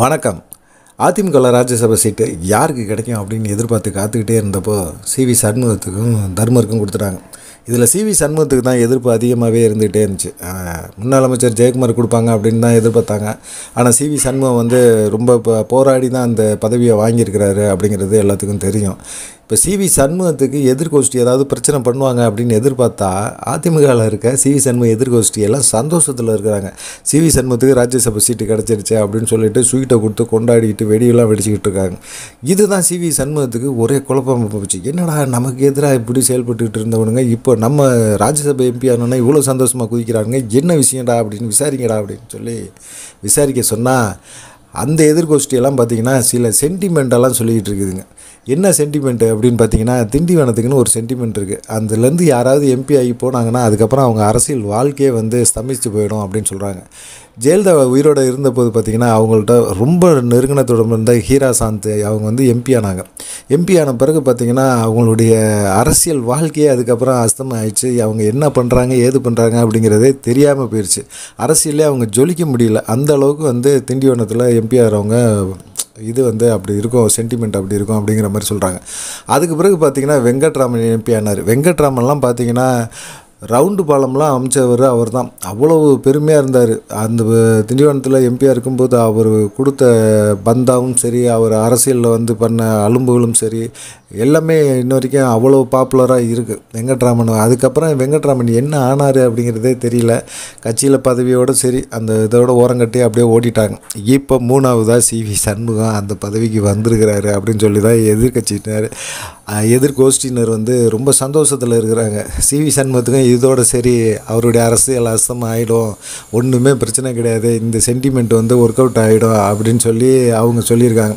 வணக்கம் அதிமுக ராஜ்யசபை சீட்டு யாருக்கு கிடைக்கும் அப்படின்னு எதிர்பார்த்து காத்துக்கிட்டே இருந்தப்போ சிவி சண்முகத்துக்கும் தர்மருக்கும் கொடுத்துட்டாங்க இதில் சிவி சண்முகத்துக்கு தான் எதிர்ப்பு அதிகமாகவே இருந்துகிட்டே இருந்துச்சு முன்னாள் அமைச்சர் ஜெயக்குமார் கொடுப்பாங்க அப்படின்னு தான் எதிர்பார்த்தாங்க ஆனால் சிவி சண்முகம் வந்து ரொம்ப போராடி தான் அந்த பதவியை வாங்கியிருக்கிறாரு அப்படிங்கிறது எல்லாத்துக்கும் தெரியும் இப்போ சிவி சண்முகத்துக்கு எதிர்கோஷ்டி ஏதாவது பிரச்சனை பண்ணுவாங்க அப்படின்னு எதிர்பார்த்தா அதிமுகவில் இருக்க சிவி சண்முக எதிர்கோஷ்டி எல்லாம் சந்தோஷத்தில் இருக்கிறாங்க சிவி சண்முகத்துக்கு ராஜ்யசபா சீட்டு கிடச்சிருச்சு அப்படின்னு சொல்லிட்டு ஸ்வீட்டை கொடுத்து கொண்டாடிக்கிட்டு வெடியெல்லாம் வெடிச்சிக்கிட்டு இருக்காங்க இதுதான் சிவி சண்முகத்துக்கு ஒரே குழப்பம் போச்சு என்னடா நமக்கு எதிராக இப்படி செயல்பட்டுக்கிட்டு இருந்தவனுங்க இப்போ நம்ம ராஜ்யசபா எம்பி ஆனால் இவ்வளோ சந்தோஷமாக குதிக்கிறானுங்க என்ன விஷயம்டா அப்படின்னு விசாரிங்கடா அப்படின்னு சொல்லி விசாரிக்க சொன்னால் அந்த எதிர்கோஷ்டியெல்லாம் பார்த்திங்கன்னா சில சென்டிமெண்டெல்லாம் சொல்லிக்கிட்டு இருக்குதுங்க என்ன சென்டிமெண்ட்டு அப்படின்னு பார்த்தீங்கன்னா திண்டிவனத்துக்குன்னு ஒரு சென்டிமெண்ட் இருக்குது அதுலேருந்து யாராவது எம்பி ஆகி போனாங்கன்னா அதுக்கப்புறம் அவங்க அரசியல் வாழ்க்கையே வந்து ஸ்தம்பிச்சு போயிடும் அப்படின்னு சொல்கிறாங்க ஜெயலலிதா உயிரோடு இருந்தபோது பார்த்திங்கன்னா அவங்கள்ட்ட ரொம்ப நெருங்கினத்துடன் இருந்த ஹீரா சாந்த் அவங்க வந்து எம்பி ஆனாங்க எம்பி ஆன பிறகு பார்த்திங்கன்னா அவங்களுடைய அரசியல் வாழ்க்கையே அதுக்கப்புறம் அஸ்தம் ஆயிடுச்சு அவங்க என்ன பண்ணுறாங்க ஏது பண்ணுறாங்க அப்படிங்கிறதே தெரியாமல் போயிடுச்சு அரசியலே அவங்க ஜொலிக்க முடியல அந்த அளவுக்கு வந்து திண்டிவனத்தில் எம்பி ஆகிறவங்க இது வந்து அப்படி இருக்கும் சென்டிமெண்ட் அப்படி இருக்கும் அப்படிங்கிற மாதிரி சொல்கிறாங்க அதுக்கு பிறகு பார்த்திங்கன்னா வெங்கட்ராமன் எம்பி ஆனார் வெங்கட்ராமன்லாம் பார்த்திங்கன்னா ரவுண்டு பாலம்லாம் அமைச்சவர் அவர் தான் அவ்வளவு பெருமையாக இருந்தார் அந்த திண்டிவனத்தில் எம்பியாக இருக்கும்போது அவர் கொடுத்த பந்தாவும் சரி அவர் அரசியலில் வந்து பண்ண அலும்புகளும் சரி எல்லாமே இன்ன வரைக்கும் அவ்வளோ பாப்புலராக இருக்குது வெங்கட்ராமன் அதுக்கப்புறம் வெங்கட்ராமன் என்ன ஆனார் அப்படிங்கிறதே தெரியல கட்சியில் பதவியோடு சரி அந்த இதோட ஓரங்கட்டி அப்படியே ஓடிட்டாங்க இப்போ மூணாவதாக சி வி சண்முகம் அந்த பதவிக்கு வந்திருக்கிறாரு அப்படின்னு சொல்லி தான் எதிர்கட்சியினர் எதிர்கோஷ்டியினர் வந்து ரொம்ப சந்தோஷத்தில் இருக்கிறாங்க சி வி சண்முகத்துக்கும் இதோட சரி அவருடைய அரசியல் அசம் ஆகிடும் ஒன்றுமே பிரச்சனை கிடையாது இந்த சென்டிமெண்ட் வந்து ஒர்க் அவுட் ஆகிடும் அப்படின்னு சொல்லி அவங்க சொல்லியிருக்காங்க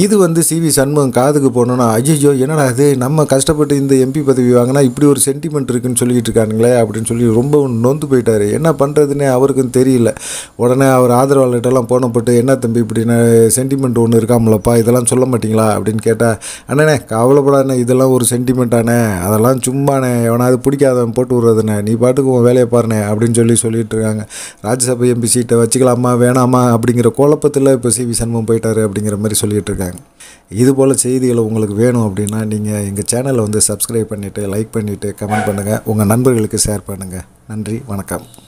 இது வந்து சி வி சண்முகம் காதுக்கு போனோன்னா அஜிஜோ என்னடா அது நம்ம கஷ்டப்பட்டு இந்த எம்பி பதவி வாங்கினா இப்படி ஒரு சென்டிமெண்ட் இருக்குன்னு சொல்லிட்டு இருக்கானுங்களே அப்படின்னு சொல்லி ரொம்ப நொந்து போயிட்டார் என்ன பண்ணுறதுன்னே அவருக்கும் தெரியல உடனே அவர் ஆதரவாளர்கிட்டலாம் போனப்பட்டு என்ன தம்பி இப்படி சென்டிமெண்ட் ஒன்று இருக்காமலப்பா இதெல்லாம் சொல்ல மாட்டிங்களா அப்படின்னு கேட்டால் அண்ணனே கவலைப்படாண்ணே இதெல்லாம் ஒரு சென்டிமெண்ட்டானே அதெல்லாம் சும்மாண்ணே எவனாவது பிடிக்காதவன் போட்டு விட்றதுண்ணே நீ பாட்டுக்கு உன் வேலையை பாருண்ணே அப்படின்னு சொல்லி சொல்லிட்டு இருக்காங்க ராஜ்யசபா எம்பி சீட்டை வச்சுக்கலாமா வேணாமா அப்படிங்கிற குழப்பத்தில் இப்போ சி வி சண்முகம் போயிட்டார் அப்படிங்கிற மாதிரி சொல்லிட்டு இருக்காங்க இதுபோல் செய்திகளை உங்களுக்கு வேணும் அப்படின்னா நீங்கள் எங்கள் சேனலை வந்து சப்ஸ்கிரைப் பண்ணிவிட்டு லைக் பண்ணிவிட்டு கமெண்ட் பண்ணுங்கள் உங்கள் நண்பர்களுக்கு ஷேர் பண்ணுங்கள் நன்றி வணக்கம்